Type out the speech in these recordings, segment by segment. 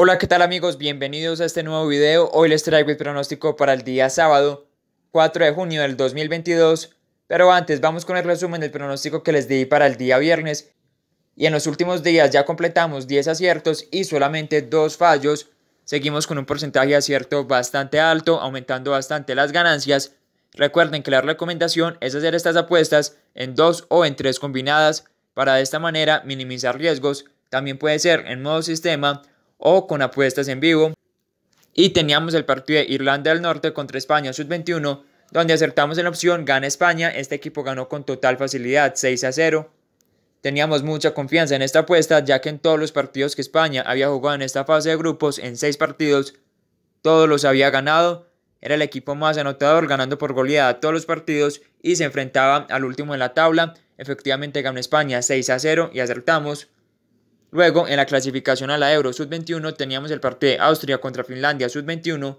Hola, ¿qué tal amigos? Bienvenidos a este nuevo video. Hoy les traigo el pronóstico para el día sábado 4 de junio del 2022. Pero antes vamos con el resumen del pronóstico que les di para el día viernes. Y en los últimos días ya completamos 10 aciertos y solamente 2 fallos. Seguimos con un porcentaje de acierto bastante alto, aumentando bastante las ganancias. Recuerden que la recomendación es hacer estas apuestas en 2 o en 3 combinadas para de esta manera minimizar riesgos. También puede ser en modo sistema o con apuestas en vivo. Y teníamos el partido de Irlanda del Norte contra España sub-21, donde acertamos en la opción gana España. Este equipo ganó con total facilidad 6 a 0. Teníamos mucha confianza en esta apuesta, ya que en todos los partidos que España había jugado en esta fase de grupos, en 6 partidos, todos los había ganado. Era el equipo más anotador, ganando por goleada todos los partidos y se enfrentaba al último en la tabla. Efectivamente ganó España 6 a 0 y acertamos. Luego, en la clasificación a la Euro Sub-21 teníamos el partido de Austria contra Finlandia Sub-21.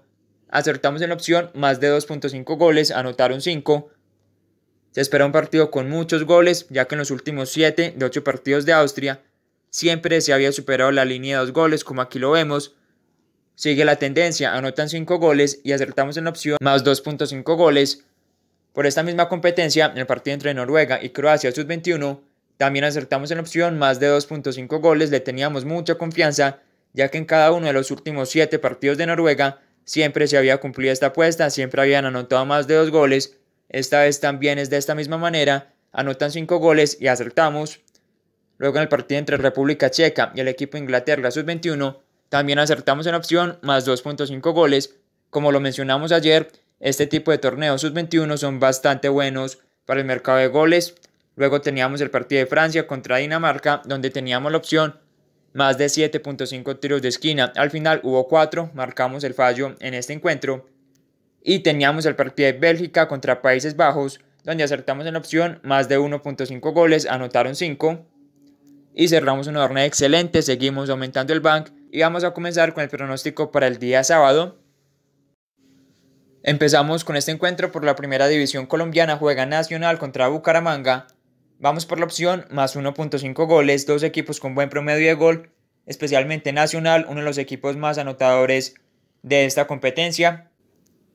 Acertamos en la opción más de 2.5 goles, anotaron 5. Se espera un partido con muchos goles, ya que en los últimos 7 de 8 partidos de Austria siempre se había superado la línea de 2 goles, como aquí lo vemos. Sigue la tendencia, anotan 5 goles y acertamos en la opción más 2.5 goles. Por esta misma competencia, en el partido entre Noruega y Croacia Sub-21, también acertamos en opción más de 2.5 goles, le teníamos mucha confianza, ya que en cada uno de los últimos 7 partidos de Noruega siempre se había cumplido esta apuesta, siempre habían anotado más de 2 goles. Esta vez también es de esta misma manera, anotan 5 goles y acertamos. Luego en el partido entre República Checa y el equipo Inglaterra sub-21, también acertamos en opción más 2.5 goles. Como lo mencionamos ayer, este tipo de torneos sub-21 son bastante buenos para el mercado de goles. Luego teníamos el partido de Francia contra Dinamarca, donde teníamos la opción más de 7.5 tiros de esquina. Al final hubo 4, marcamos el fallo en este encuentro. Y teníamos el partido de Bélgica contra Países Bajos, donde acertamos en la opción más de 1.5 goles, anotaron 5. Y cerramos una jornada excelente, seguimos aumentando el bank y vamos a comenzar con el pronóstico para el día sábado. Empezamos con este encuentro por la primera división colombiana, juega Nacional contra Bucaramanga, Vamos por la opción, más 1.5 goles, dos equipos con buen promedio de gol, especialmente Nacional, uno de los equipos más anotadores de esta competencia.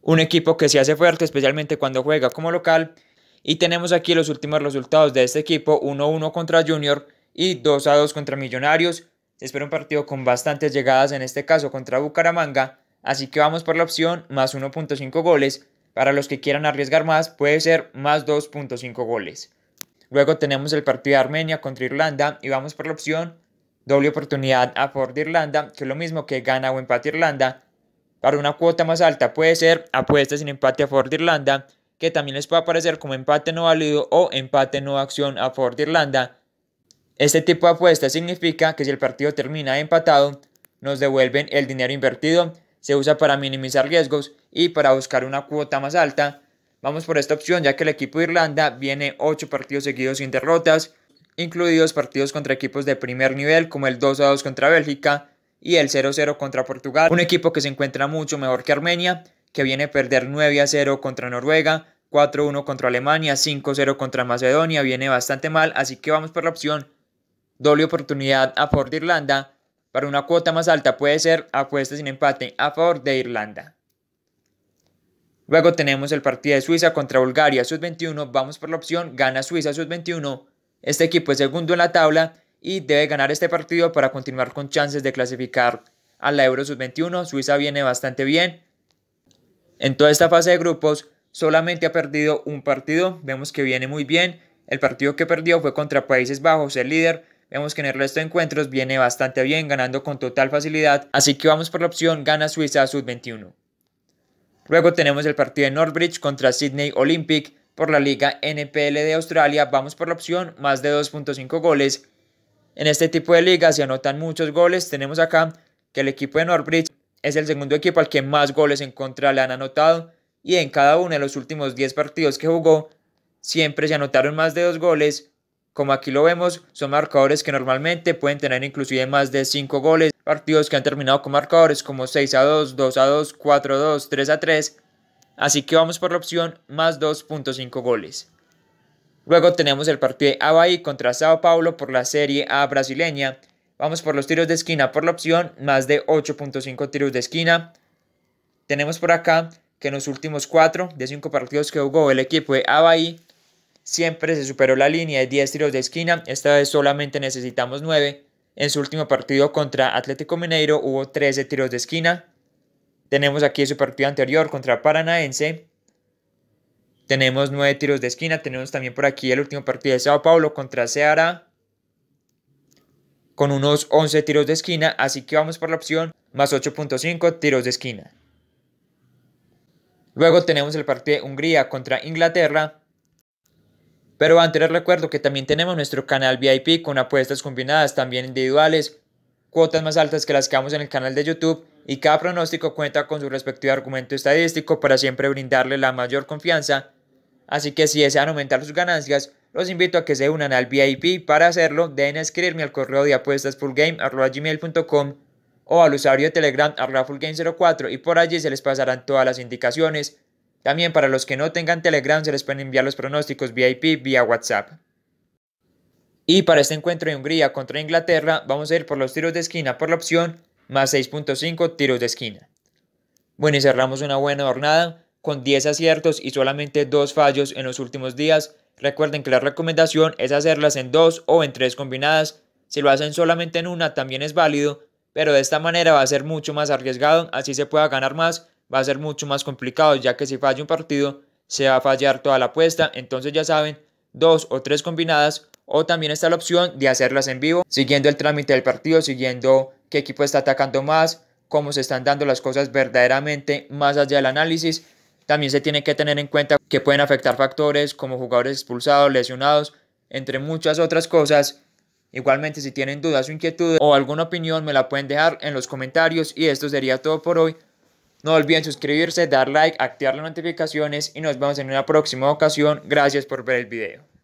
Un equipo que se hace fuerte, especialmente cuando juega como local. Y tenemos aquí los últimos resultados de este equipo, 1-1 contra Junior y 2-2 contra Millonarios. Espero un partido con bastantes llegadas, en este caso contra Bucaramanga, así que vamos por la opción más 1.5 goles. Para los que quieran arriesgar más, puede ser más 2.5 goles. Luego tenemos el partido de Armenia contra Irlanda y vamos por la opción doble oportunidad a favor de Irlanda, que es lo mismo que gana o empate Irlanda. Para una cuota más alta puede ser apuesta sin empate a favor de Irlanda, que también les puede aparecer como empate no válido o empate no acción a favor de Irlanda. Este tipo de apuesta significa que si el partido termina empatado, nos devuelven el dinero invertido, se usa para minimizar riesgos y para buscar una cuota más alta Vamos por esta opción ya que el equipo de Irlanda viene 8 partidos seguidos sin derrotas, incluidos partidos contra equipos de primer nivel como el 2 2 contra Bélgica y el 0-0 contra Portugal, un equipo que se encuentra mucho mejor que Armenia, que viene a perder 9 a 0 contra Noruega, 4-1 contra Alemania, 5-0 contra Macedonia, viene bastante mal, así que vamos por la opción doble oportunidad a favor de Irlanda. Para una cuota más alta puede ser apuesta sin empate a favor de Irlanda. Luego tenemos el partido de Suiza contra Bulgaria sub-21. Vamos por la opción, gana Suiza sub-21. Este equipo es segundo en la tabla y debe ganar este partido para continuar con chances de clasificar a la Euro sub-21. Suiza viene bastante bien. En toda esta fase de grupos solamente ha perdido un partido. Vemos que viene muy bien. El partido que perdió fue contra Países Bajos, el líder. Vemos que en el resto de encuentros viene bastante bien, ganando con total facilidad. Así que vamos por la opción gana Suiza sub-21. Luego tenemos el partido de Norbridge contra Sydney Olympic por la Liga NPL de Australia. Vamos por la opción más de 2.5 goles. En este tipo de ligas se anotan muchos goles. Tenemos acá que el equipo de Norbridge es el segundo equipo al que más goles en contra le han anotado y en cada uno de los últimos 10 partidos que jugó siempre se anotaron más de 2 goles. Como aquí lo vemos, son marcadores que normalmente pueden tener inclusive más de 5 goles partidos que han terminado con marcadores como 6 a 2, 2 a 2, 4 a 2, 3 a 3. Así que vamos por la opción más 2.5 goles. Luego tenemos el partido de Avaí contra Sao Paulo por la Serie A brasileña. Vamos por los tiros de esquina por la opción más de 8.5 tiros de esquina. Tenemos por acá que en los últimos 4 de 5 partidos que jugó el equipo de Avaí siempre se superó la línea de 10 tiros de esquina. Esta vez solamente necesitamos 9. En su último partido contra Atlético Mineiro hubo 13 tiros de esquina. Tenemos aquí su partido anterior contra Paranaense. Tenemos 9 tiros de esquina. Tenemos también por aquí el último partido de Sao Paulo contra Ceará. Con unos 11 tiros de esquina. Así que vamos por la opción más 8.5 tiros de esquina. Luego tenemos el partido de Hungría contra Inglaterra pero antes les recuerdo que también tenemos nuestro canal VIP con apuestas combinadas, también individuales, cuotas más altas que las que damos en el canal de YouTube y cada pronóstico cuenta con su respectivo argumento estadístico para siempre brindarle la mayor confianza. Así que si desean aumentar sus ganancias, los invito a que se unan al VIP. Para hacerlo, deben escribirme al correo de apuestasfulgame.com o al usuario de Telegram fullgame04 y por allí se les pasarán todas las indicaciones. También para los que no tengan Telegram se les pueden enviar los pronósticos VIP vía WhatsApp. Y para este encuentro de Hungría contra Inglaterra vamos a ir por los tiros de esquina por la opción más 6.5 tiros de esquina. Bueno, y cerramos una buena jornada con 10 aciertos y solamente 2 fallos en los últimos días. Recuerden que la recomendación es hacerlas en 2 o en 3 combinadas. Si lo hacen solamente en una también es válido, pero de esta manera va a ser mucho más arriesgado, así se pueda ganar más va a ser mucho más complicado, ya que si falla un partido, se va a fallar toda la apuesta. Entonces ya saben, dos o tres combinadas o también está la opción de hacerlas en vivo, siguiendo el trámite del partido, siguiendo qué equipo está atacando más, cómo se están dando las cosas verdaderamente más allá del análisis. También se tiene que tener en cuenta que pueden afectar factores como jugadores expulsados, lesionados, entre muchas otras cosas. Igualmente, si tienen dudas o inquietudes o alguna opinión, me la pueden dejar en los comentarios. Y esto sería todo por hoy. No olviden suscribirse, dar like, activar las notificaciones y nos vemos en una próxima ocasión. Gracias por ver el video.